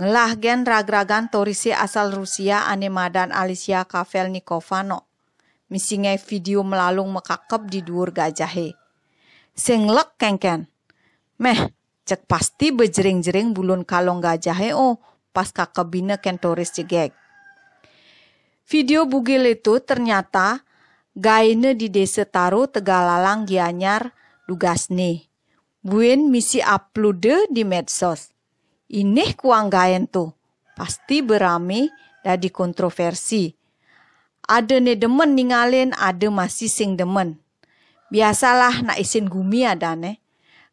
Ngelahgen ragragan torisi asal Rusia anemadan Alicia Kafelnikovano. Misingai video melalung mekakep di duur gajahe. Singlek kengken. Meh, cek pasti bejering-jering bulun kalong gajahe oh pas kakebine toris jegek. Video bugil itu ternyata gaine di desa Taru Tegalalang Gianyar Dugasne. Buin misi uploade di medsos. Inih kuanggaen tu. Pasti berame dari kontroversi. Ada ne demen ningalin, ada masih sing demen. Biasalah nak isin gumi ada ne.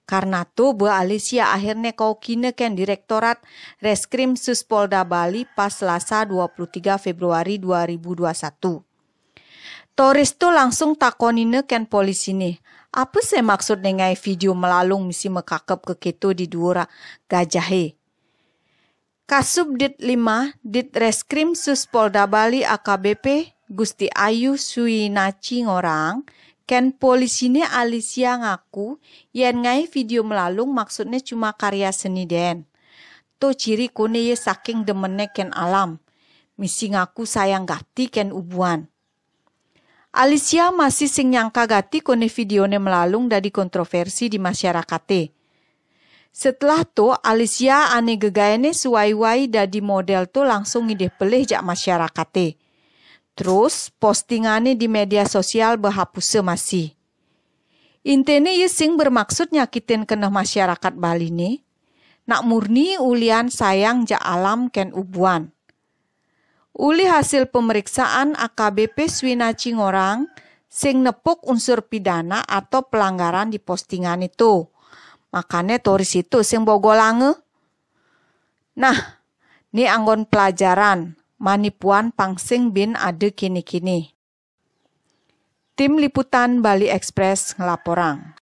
Karena tu Bu Alicia akhirnya kau kine ken Direktorat Reskrim Suspolda Bali pas Selasa 23 Februari 2021. Toris tu langsung takonine ken polisi nih. Apa sih maksud dengan video melalung misi mekakep ke keto di gajah gajahe? Kasubdit 5 Ditreskrim Suspolda Bali AKBP Gusti Ayu Suinaci Ngorang Ken polisine Alicia ngaku yen ngai video melalung maksudnya cuma karya seni den. To ciri kone ye saking demene ken alam. Misi ngaku sayang gati ken ubuan. Alicia masih sing nyangka gati kone videone melalung dari kontroversi di masyarakat setelah tu Alicia ane gegayane suai-wai dadi model tu langsung ngideh pelih jak masyarakat te. Terus postingane di media sosial berhapus masih. Intene ye sing bermaksud nyakitin kena masyarakat Bali nih. Nak murni ulian sayang jak alam ken ubuan. Uli hasil pemeriksaan AKBP Swina Cingorang sing nepuk unsur pidana atau pelanggaran di postingan itu. Makanya turis itu sing bogo lange. Nah, ni anggon pelajaran manipuan pangsing bin ade kini-kini. Tim Liputan Bali Express ngelaporang.